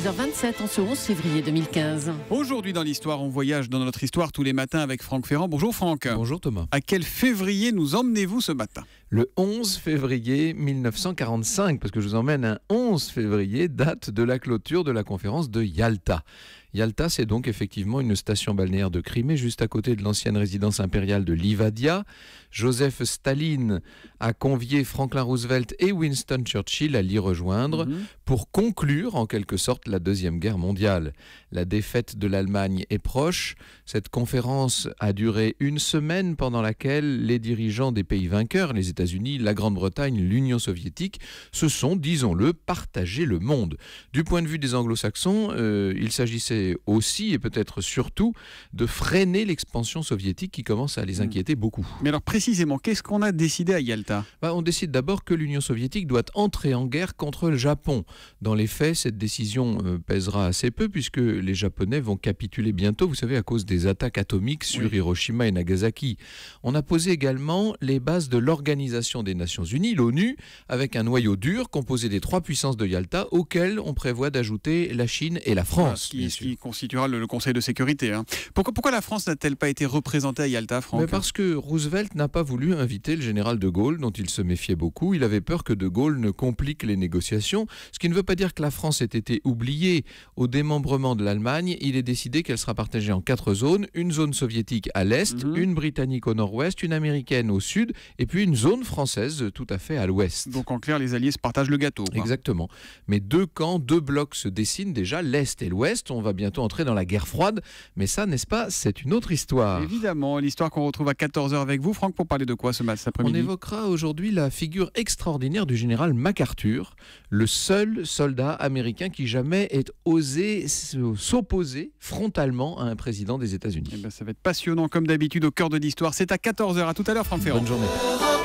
11 h 27 en ce 11 février 2015. Aujourd'hui dans l'histoire, on voyage dans notre histoire tous les matins avec Franck Ferrand. Bonjour Franck. Bonjour Thomas. À quel février nous emmenez-vous ce matin Le 11 février 1945, parce que je vous emmène un 11 février, date de la clôture de la conférence de Yalta. Yalta, c'est donc effectivement une station balnéaire de Crimée, juste à côté de l'ancienne résidence impériale de Livadia. Joseph Staline a convié Franklin Roosevelt et Winston Churchill à l'y rejoindre mhm. pour conclure en quelque sorte la Deuxième Guerre mondiale. La défaite de l'Allemagne est proche. Cette conférence a duré une semaine pendant laquelle les dirigeants des pays vainqueurs, les États-Unis, la Grande-Bretagne, l'Union soviétique, se sont, disons-le, partagés le monde. Du point de vue des anglo-saxons, euh, il s'agissait aussi et peut-être surtout de freiner l'expansion soviétique qui commence à les mm. inquiéter beaucoup. Mais alors précisément, qu'est-ce qu'on a décidé à Yalta bah, On décide d'abord que l'Union soviétique doit entrer en guerre contre le Japon. Dans les faits, cette décision euh, pèsera assez peu puisque les Japonais vont capituler bientôt, vous savez, à cause des attaques atomiques sur Hiroshima et Nagasaki. On a posé également les bases de l'Organisation des Nations Unies, l'ONU, avec un noyau dur composé des trois puissances de Yalta auxquelles on prévoit d'ajouter la Chine et la France constituera le, Conseil de sécurité. Hein. Pourquoi, la France n'a-t-elle pas été représentée à Yalta, Franck ben Parce que Roosevelt n'a pas voulu inviter le général de Gaulle, dont il se méfiait beaucoup. Il avait peur que de Gaulle ne complique les négociations, ce qui ne veut pas dire que la France ait été oubliée. Au démembrement de l'Allemagne, il est décidé qu'elle sera partagée en quatre zones, une zone soviétique à l'est, mhm. une britannique au nord-ouest, une américaine au sud, et puis une zone française euh, tout à fait à l'ouest. Donc en clair, les alliés se partagent le gâteau. Exactement. Mais deux camps, deux blocs se dessinent déjà, l'est et l'ouest. On va bien bientôt entrer dans la guerre froide. Mais ça, n'est-ce pas, c'est une autre histoire. Évidemment, l'histoire qu'on retrouve à 14h avec vous. Franck, pour parler de quoi ce matin, On évoquera aujourd'hui la figure extraordinaire du général MacArthur, le seul soldat américain qui jamais ait osé s'opposer frontalement à un président des États-Unis. Eh ben, ça va être passionnant comme d'habitude au cœur de l'histoire. C'est à 14h. À tout à l'heure, Franck Ferrand. Bonne journée.